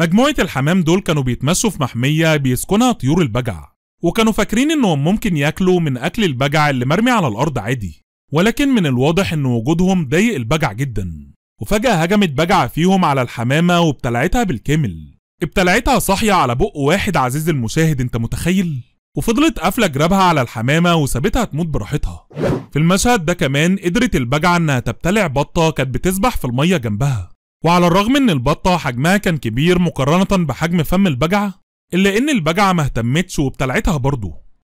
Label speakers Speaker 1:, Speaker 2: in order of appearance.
Speaker 1: مجموعة الحمام دول كانوا بيتمشوا في محمية بيسكنها طيور البجع وكانوا فاكرين انهم ممكن ياكلوا من اكل البجع اللي مرمي على الارض عادي ولكن من الواضح ان وجودهم ضايق البجع جدا وفجأة هجمت بجعة فيهم على الحمامة وابتلعتها بالكامل ابتلعتها صاحية على بق واحد عزيز المشاهد انت متخيل؟ وفضلت قافلة جرابها على الحمامة وسابتها تموت براحتها في المشهد ده كمان قدرت البجعة انها تبتلع بطة كانت بتسبح في المية جنبها وعلى الرغم ان البطة حجمها كان كبير مقارنة بحجم فم البجعة إلا ان البجعة مهتمتش وابتلعتها برضه